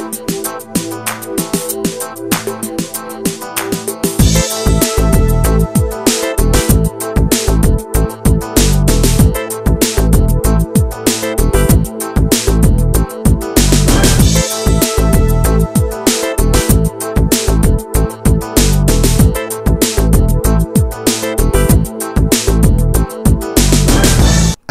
Thank you.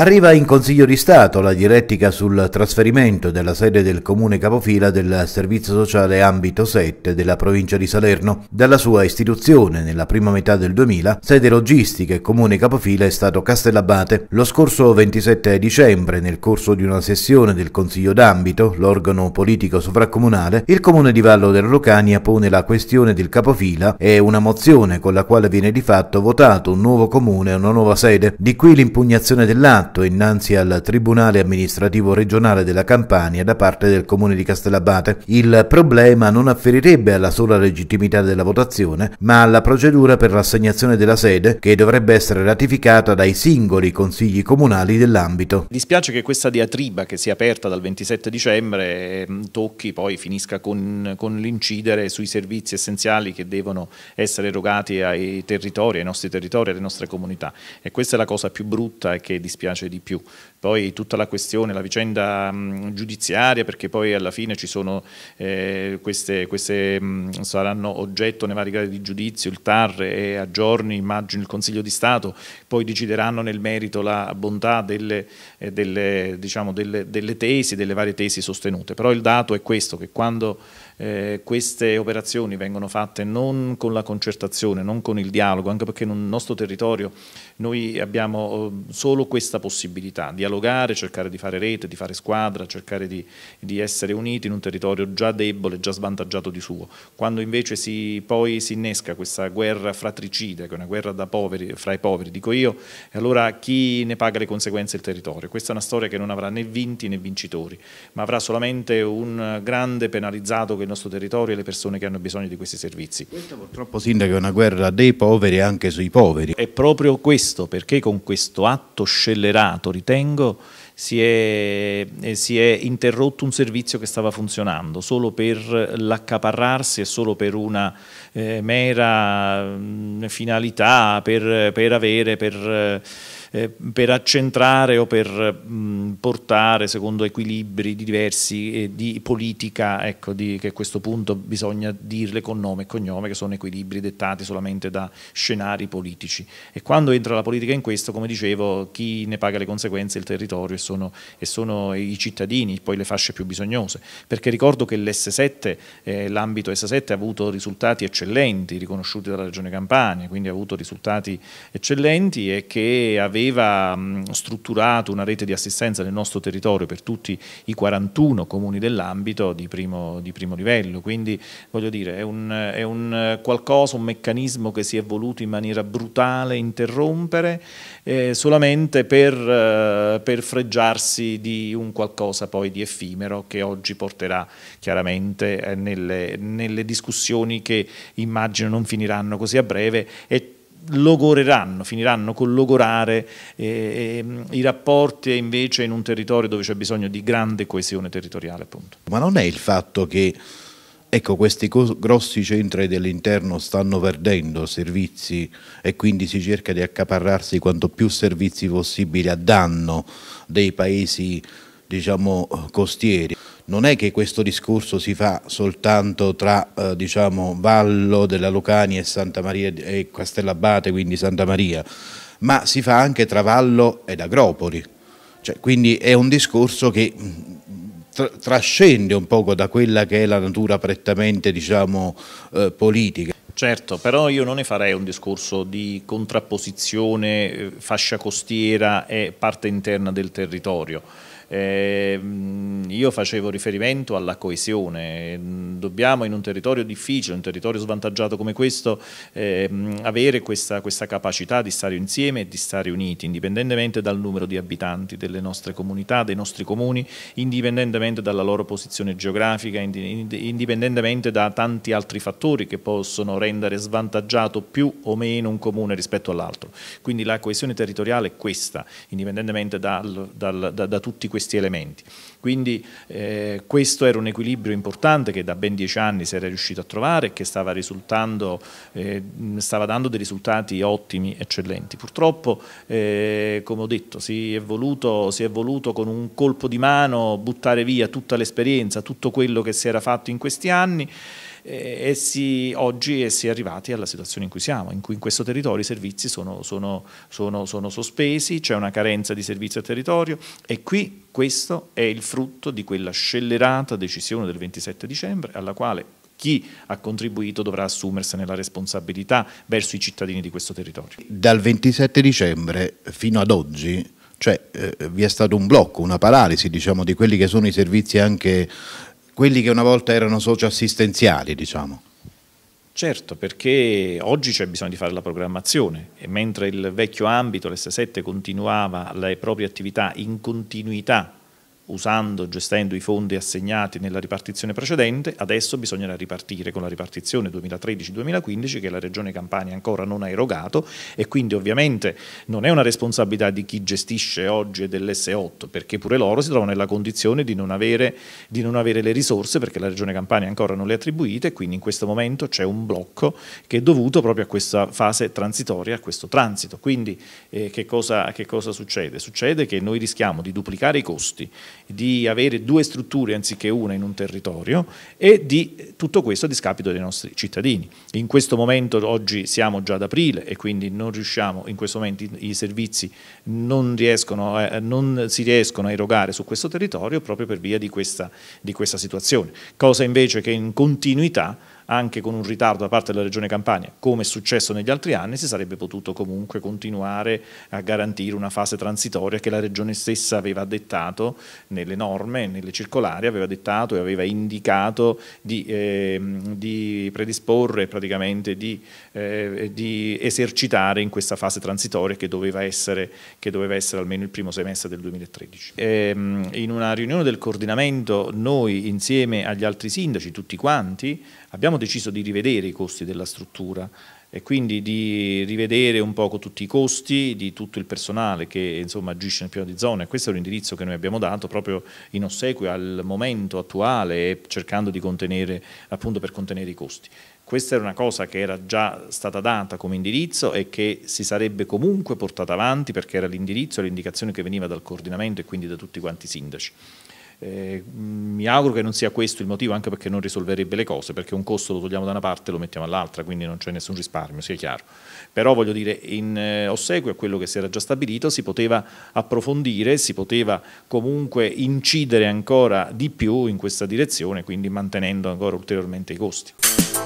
Arriva in Consiglio di Stato la direttica sul trasferimento della sede del comune capofila del Servizio Sociale Ambito 7 della provincia di Salerno. Dalla sua istituzione nella prima metà del 2000, sede logistica e comune capofila è stato Castellabate. Lo scorso 27 dicembre, nel corso di una sessione del Consiglio d'Ambito, l'organo politico sovraccomunale, il comune di Vallo della Locania pone la questione del capofila e una mozione con la quale viene di fatto votato un nuovo comune e una nuova sede. Di qui l'impugnazione dell'atto presentato innanzi al Tribunale amministrativo regionale della Campania da parte del Comune di Castellabate. Il problema non afferirebbe alla sola legittimità della votazione, ma alla procedura per l'assegnazione della sede che dovrebbe essere ratificata dai singoli consigli comunali dell'ambito. Dispiace che questa diatriba che si è aperta dal 27 dicembre ehm, tocchi poi finisca con, con l'incidere sui servizi essenziali che devono essere erogati ai territori, ai nostri territori, alle nostre comunità e questa è la cosa più brutta e che dispiace sempre di più. Poi tutta la questione, la vicenda mh, mm, giudiziaria, perché poi alla fine ci sono eh, queste, queste mh, mm, saranno oggetto nei vari gradi di giudizio, il TAR e a giorni immagino il Consiglio di Stato, poi decideranno nel merito la bontà delle, eh, delle, diciamo, delle, delle tesi, delle varie tesi sostenute. Però il dato è questo, che quando eh, queste operazioni vengono fatte non con la concertazione, non con il dialogo, anche perché nel nostro territorio noi abbiamo oh, solo questa possibilità, dialogare, cercare di fare rete, di fare squadra, cercare di, di essere uniti in un territorio già debole, già svantaggiato di suo. Quando invece si, poi si innesca questa guerra fratricida, che è una guerra poveri, fra i poveri, dico io, allora chi ne paga le conseguenze il territorio. Questa è una storia che non avrà né vinti né vincitori, ma avrà solamente un grande penalizzato che il nostro territorio e le persone che hanno bisogno di questi servizi. Questa purtroppo Sindaco è una guerra dei poveri anche sui poveri. È proprio questo perché con questo atto scellerato ritengo si è, eh, si è interrotto un servizio che stava funzionando solo per l'accaparrarsi e solo per una eh, mera mh, mm, finalità, per, per avere, per... Eh, eh, per accentrare o per mh, mm, portare secondo equilibri diversi eh, di politica, ecco, di, che a questo punto bisogna dirle con nome e cognome, che sono equilibri dettati solamente da scenari politici. E quando entra la politica in questo, come dicevo, chi ne paga le conseguenze è il territorio e sono, e sono i cittadini, poi le fasce più bisognose. Perché ricordo che l'S7, eh, l'ambito S7 ha avuto risultati eccellenti, riconosciuti dalla Regione Campania, quindi ha avuto risultati eccellenti e che aveva aveva strutturato una rete di assistenza nel nostro territorio per tutti i 41 comuni dell'ambito di, di primo, livello, quindi voglio dire è un, è un, qualcosa, un meccanismo che si è voluto in maniera brutale interrompere eh, solamente per, eh, per freggiarsi di un qualcosa poi di effimero che oggi porterà chiaramente eh, nelle, nelle discussioni che immagino non finiranno così a breve e logoreranno, finiranno col logorare eh, i rapporti invece in un territorio dove c'è bisogno di grande coesione territoriale. Appunto. Ma non è il fatto che ecco, questi grossi centri dell'interno stanno perdendo servizi e quindi si cerca di accaparrarsi quanto più servizi possibili a danno dei paesi diciamo costieri non è che questo discorso si fa soltanto tra eh, diciamo, Vallo della Lucania e Santa Maria e Castellabate, quindi Santa Maria, ma si fa anche tra Vallo ed Agropoli. Cioè, quindi è un discorso che mm, trascende un poco da quella che è la natura prettamente diciamo, eh, politica. Certo, però io non ne farei un discorso di contrapposizione eh, fascia costiera e parte interna del territorio eh, io facevo riferimento alla coesione, dobbiamo in un territorio difficile, un territorio svantaggiato come questo, eh, avere questa, questa, capacità di stare insieme e di stare uniti, indipendentemente dal numero di abitanti delle nostre comunità, dei nostri comuni, indipendentemente dalla loro posizione geografica, indipendentemente da tanti altri fattori che possono rendere svantaggiato più o meno un comune rispetto all'altro. Quindi la coesione territoriale è questa, indipendentemente dal, dal, da, da tutti questi questi elementi. Quindi eh, questo era un equilibrio importante che da ben dieci anni si era riuscito a trovare e che stava, eh, stava dando dei risultati ottimi, eccellenti. Purtroppo, eh, come ho detto, si è, voluto, si è, voluto, con un colpo di mano buttare via tutta l'esperienza, tutto quello che si era fatto in questi anni essi, eh, oggi è arrivati alla situazione in cui siamo, in cui in questo territorio i servizi sono, sono, sono, sono sospesi, c'è una carenza di servizio al territorio e qui questo è il frutto di quella scellerata decisione del 27 dicembre alla quale chi ha contribuito dovrà assumersene la responsabilità verso i cittadini di questo territorio. Dal 27 dicembre fino ad oggi cioè eh, vi è stato un blocco, una paralisi diciamo, di quelli che sono i servizi anche quelli che una volta erano socioassistenziali, diciamo. Certo, perché oggi c'è bisogno di fare la programmazione e mentre il vecchio ambito, l'S7, continuava le proprie attività in continuità usando e gestendo i fondi assegnati nella ripartizione precedente, adesso bisognerà ripartire con la ripartizione 2013-2015 che la Regione Campania ancora non ha erogato e quindi ovviamente non è una responsabilità di chi gestisce oggi e dell'S8 perché pure loro si trovano nella condizione di non, avere, di non avere le risorse perché la Regione Campania ancora non le ha attribuite e quindi in questo momento c'è un blocco che è dovuto proprio a questa fase transitoria, a questo transito. Quindi eh, che, cosa, che cosa succede? Succede che noi rischiamo di duplicare i costi di avere due strutture anziché una in un territorio e di tutto questo a discapito dei nostri cittadini. In questo momento oggi siamo già ad aprile e quindi non riusciamo, in questo momento i servizi non, riescono, eh, non si riescono a erogare su questo territorio proprio per via di questa, di questa situazione, cosa invece che in continuità anche con un ritardo da parte della Regione Campania, come è successo negli altri anni, si sarebbe potuto comunque continuare a garantire una fase transitoria che la Regione stessa aveva dettato nelle norme, nelle circolari, aveva dettato e aveva indicato di, eh, di predisporre, praticamente di, eh, di, esercitare in questa fase transitoria che doveva essere, che doveva essere almeno il primo semestre del 2013. Eh, in una riunione del coordinamento noi insieme agli altri sindaci, tutti quanti, abbiamo deciso di rivedere i costi della struttura e quindi di rivedere un poco tutti i costi di tutto il personale che insomma, agisce nel piano di zona e questo è un indirizzo che noi abbiamo dato proprio in ossequio al momento attuale e cercando di contenere appunto per contenere i costi. Questa era una cosa che era già stata data come indirizzo e che si sarebbe comunque portata avanti perché era l'indirizzo e l'indicazione che veniva dal coordinamento e quindi da tutti quanti i sindaci. Eh, mi auguro che non sia questo il motivo, anche perché non risolverebbe le cose, perché un costo lo togliamo da una parte e lo mettiamo all'altra, quindi non c'è nessun risparmio, sia chiaro. Però voglio dire, in eh, ossequio a quello che si era già stabilito, si poteva approfondire, si poteva comunque incidere ancora di più in questa direzione, quindi mantenendo ancora ulteriormente i costi.